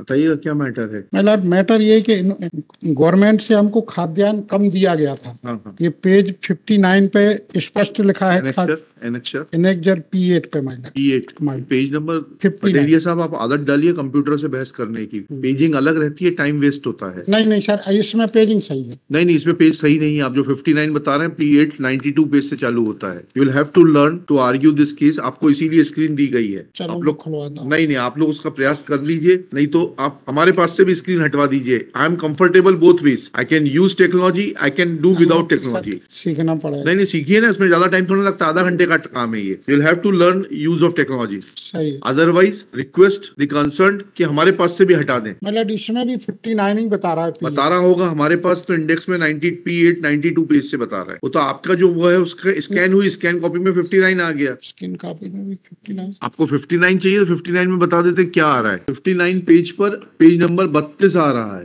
बताइएगा क्या मैटर है मैलॉर्ड मैटर ये कि गवर्नमेंट से हमको खाद्यान्न कम दिया गया था हाँ, हाँ। ये पेज 59 पे स्पष्ट लिखा है कंप्यूटर से बहस करने की हम्म। पेजिंग अलग रहती है टाइम वेस्ट होता है नहीं नहीं सर इसमें पेजिंग सही है नहीं नहीं इसमें पेज सही नहीं है आप जो 59 बता रहे हैं P eight ninety two page से चालू होता है you have to learn to argue this case आपको इसीलिए स्क्रीन दी गई है आप लोग नहीं नहीं आप लोग उसका प्रयास कर लीजिए नहीं तो आप हमारे पास से भी स्क्रीन हटवा दीजिए I am comfortable both ways I can use technology I can do without technology सीखना पड़ेगा नहीं नहीं सीखिए ना इसमें ज्यादा टाइम थोड़ा लगता आधा घंटे का का काम है ये you'll have to learn use of technology otherwise request the concern कि हमारे पास से भी हटा दें मतलब इसमें भी 59 ही बता रहा है बता रहा होगा हमारे पास तो इंडेक्स में 90 P eight ninety two page से बता रहा है वो तो आपका जो वो है उसका स्कैन हुई स्कैन कॉपी में 59 आ गया स्कैन कॉपी में भी 59 आपको 59 चाहिए तो 59 में बता देते क्या आ रहा है 59 पेज पर पेज नंबर बत्तीस आ रहा है